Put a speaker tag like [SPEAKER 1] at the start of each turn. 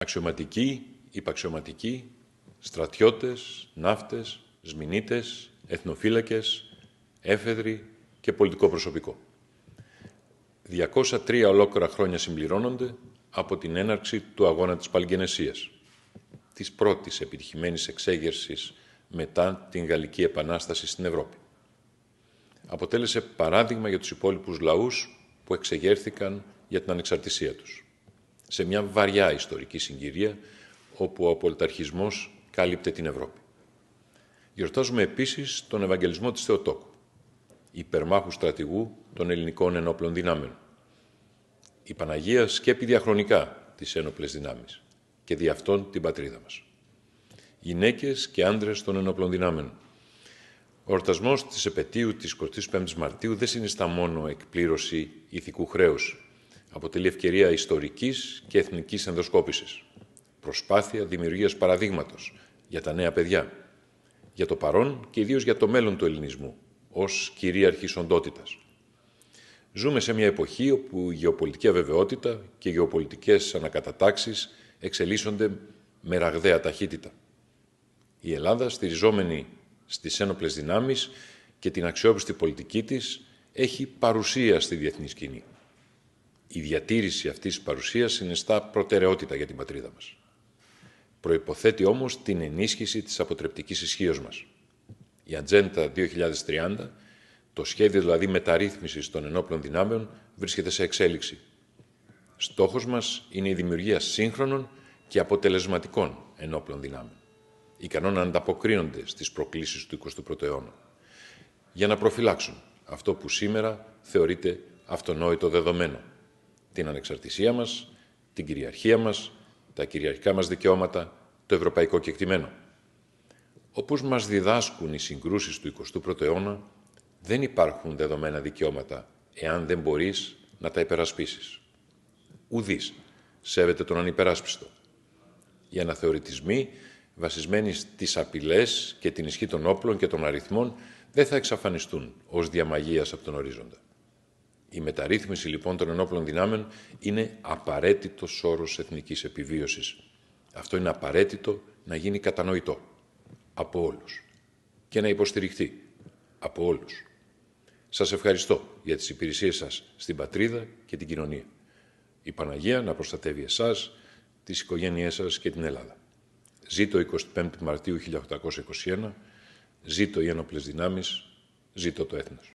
[SPEAKER 1] Αξιωματικοί, υπαξιωματικοί, στρατιώτες, ναύτες, σμηνίτες, εθνοφύλακες, έφεδροι και πολιτικό προσωπικό. 203 ολόκληρα χρόνια συμπληρώνονται από την έναρξη του αγώνα της Παλγενεσίας, της πρώτης επιτυχημένης εξέγερσης μετά την Γαλλική Επανάσταση στην Ευρώπη. Αποτέλεσε παράδειγμα για τους υπόλοιπους λαούς που εξεγέρθηκαν για την ανεξαρτησία τους σε μια βαριά ιστορική συγκυρία όπου ο απολυταρχισμός κάλυπτε την Ευρώπη. Γιορτάζουμε επίσης τον Ευαγγελισμό της Θεοτόκου, υπερμάχου στρατηγού των ελληνικών ενόπλων δυνάμεων. Η Παναγία σκέπει διαχρονικά τις ένοπλες δυνάμεις και δι' αυτόν την πατρίδα μας. Γυναίκες και άντρες των ενόπλων δυνάμεων. Ο ορτασμός της επαιτίου της 25ης Μαρτίου δεν συνιστά μόνο εκπλήρωση ηθικού χρέους αποτελεί ευκαιρία ιστορικής και εθνικής ενδοσκόπησης, Προσπάθεια δημιουργίας παραδείγματος για τα νέα παιδιά, για το παρόν και ιδίως για το μέλλον του ελληνισμού, ως κυρίαρχη οντότητας. Ζούμε σε μια εποχή όπου η γεωπολιτική αβεβαιότητα και οι γεωπολιτικές ανακατατάξεις εξελίσσονται με ραγδαία ταχύτητα. Η Ελλάδα, στηριζόμενη στις ένοπλες δυνάμεις και την αξιόπιστη πολιτική της, έχει παρουσία στη διεθνή σκηνή η διατήρηση αυτής της παρουσίας συνιστά προτεραιότητα για την πατρίδα μας. Προϋποθέτει όμως την ενίσχυση της αποτρεπτικής ισχύως μας. Η Ατζέντα 2030, το σχέδιο δηλαδή μεταρρύθμισης των ενόπλων δυνάμεων, βρίσκεται σε εξέλιξη. Στόχος μας είναι η δημιουργία σύγχρονων και αποτελεσματικών ενόπλων δυνάμεων, ικανών να ανταποκρίνονται στις προκλήσεις του 21ου αιώνα, για να προφυλάξουν αυτό που σήμερα θεωρείται αυτονόητο δεδομένο, την ανεξαρτησία μας, την κυριαρχία μας, τα κυριαρχικά μας δικαιώματα, το ευρωπαϊκό κεκτημένο. Όπως μας διδάσκουν οι συγκρούσεις του 21ου αιώνα, δεν υπάρχουν δεδομένα δικαιώματα εάν δεν μπορείς να τα υπερασπίσεις. Ουδής σέβεται τον ανυπεράσπιστο. Οι αναθεωρητισμοί βασισμένοι στις απειλές και την ισχύ των όπλων και των αριθμών δεν θα εξαφανιστούν ως διαμαγείας από τον ορίζοντα. Η μεταρρύθμιση λοιπόν των ενόπλων δυνάμεων είναι απαραίτητος όρος εθνικής επιβίωσης. Αυτό είναι απαραίτητο να γίνει κατανοητό από όλους και να υποστηριχθεί από όλους. Σας ευχαριστώ για τις υπηρεσίες σας στην πατρίδα και την κοινωνία. Η Παναγία να προστατεύει εσάς, τις οικογένειές σας και την Ελλάδα. Ζήτω 25 Μαρτίου 1821, ζήτω οι ένοπλες δυνάμεις, ζήτω το έθνος.